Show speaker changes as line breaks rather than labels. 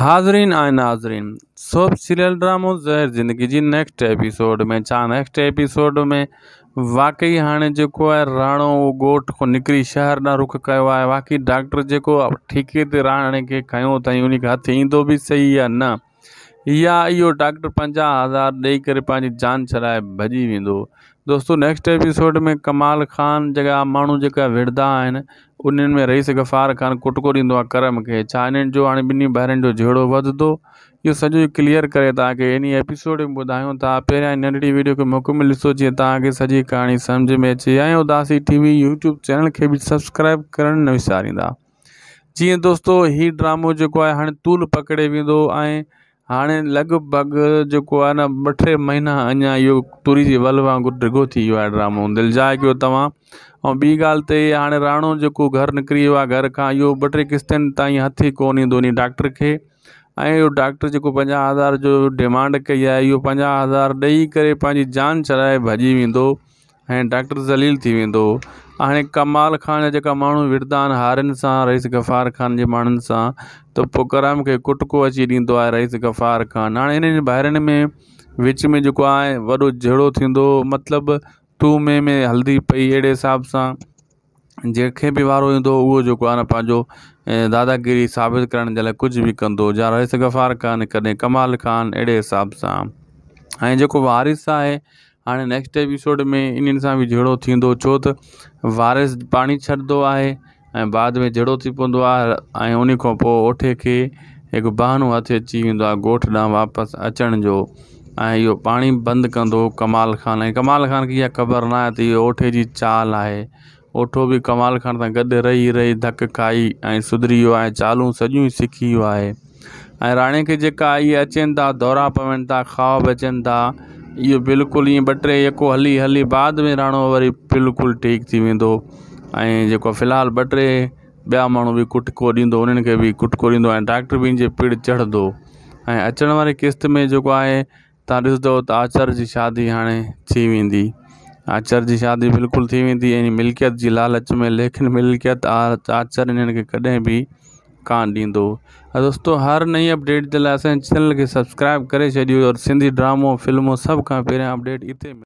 हाजरीन आए नाजरीन soap serial ड्रामो ज़हर ज़िंदगी जी नेक्स्ट एपिसोड में छा नेक्स्ट एपिसोड में वाकई हाँ जो है राणो गोट को निकरी शहर ना रुख किया है वाकई डॉक्टर जो ठीक से राणे के क्यों तीन उन हथ इंद भी सही या न या यो डॉक्टर पंजा हज़ार ॾेई जान छाए भजी वो दोस्तों नेक्स्ट एपिसोड में कमाल ख़ान जगह माण्हू जो विढ़ंदा ઉનન મે રઈસ ગફાર ખાન કટકોડી દો કરમ કે છાઈન જો આની બની ભરન જો ઝેડો વદદો ય સજો ક્લિયર કરે તાકે એની એપિસોડ બધાયો તા પહેરા નડડી વિડિયો કે મુકમે લસો જી તાકે સજી કહાની સમજ મે છાયો ઉદાસી ટીવી YouTube ચેનલ કે બી સબસ્ક્રાઇબ કરન ન વિસારીંદા જી દોસ્તો હી ડ્રામા જો કો હે હણ તુલ પકડે વિંદો આ હે હણે લગભગ જો કો ના મઠે મહિના અણા યો પુરી દિ વલવા ગુડગો થી યો ડ્રામા દિલજાય કો તવા और बी गाल हाँ इहा हाणे राणो जेको घरु निकिरी वियो घर का इहो ॿ टे किस्तनि हथ ई कोन ईंदो डॉक्टर के ऐं डॉक्टर जो पंजा हज़ार जो डिमांड कई है यो पंजा हज़ार ॾेई करे जान चराए भजी वो ऐं डॉक्टर ज़लील थी वेंदो हाणे कमाल ख़ान जो जेका माण्हू विढ़ंदा आहिनि रईस गफ़ार ख़ान के माण्हुनि सा तो करम के कुटको अची ॾींदो आहे रईस गफ़ार ख़ान हाँ हिननि जे में विच में जो है वो जहिड़ो थींदो मतिलबु टू में में हलंदी पई अहिड़े हिसाब सां जंहिंखे बि वारो ईंदो उहो जेको आहे न पंहिंजो दादागिरी साबित करण जे लाइ कुझु बि कंदो जा रहिस ग़फ़ार खान कॾहिं कमाल ख़ान अहिड़े हिसाब सां ऐं जेको वारिस आहे हाणे नेक्स्ट एपिसोड में इन्हनि सां बि जहिड़ो थींदो छो त वारिस पाणी छॾंदो आहे ऐं बाद में जहिड़ो थी पवंदो आहे ऐं उन खां पोइ ओठे खे हिकु बहानो हथु अची वेंदो आहे गोठु ॾांहुं वापसि अचण जो ऐं इहो पाणी बंदि कंदो कमाल ख़ान ऐं कमाल ख़ान खे इहा ख़बर न आहे त इहो ओठे जी चाल आहे ओठो बि कमाल ख़ान सां गॾु रही रही धक खाई ऐं सुधरी वियो आहे चालूं सॼियूं सिखी वियो आहे ऐं राणे खे जेका इहे अचनि था दौरा पवनि था ख़्वाब अचनि था इहो बिल्कुलु ईअं ॿ टे यको हली हली बाद में राणो वरी बिल्कुलु ठीकु थी वेंदो ऐं जेको फ़िलहालु ॿ टे ॿिया माण्हू बि कुटको ॾींदो उन्हनि खे बि कुटको ॾींदो ऐं डॉक्टर बि जे पीड़ चढ़ंदो ऐं अचण वारी किस्त में जेको आहे तव्हां त आचार जी शादी हाणे थी वेंदी आचार जी शादी बिल्कुलु थी वेंदी ऐं मिल्कियत जी लालच में लेखन मिल्कियत आचार हिननि खे कॾहिं बि कान ॾींदो दोस्तो हर नई अपडेट जे लाइ असांजे चैनल खे सब्सक्राइब करे छॾियो और सिंधी ड्रामो फिल्मूं सभ खां पहिरियां अपडेट हिते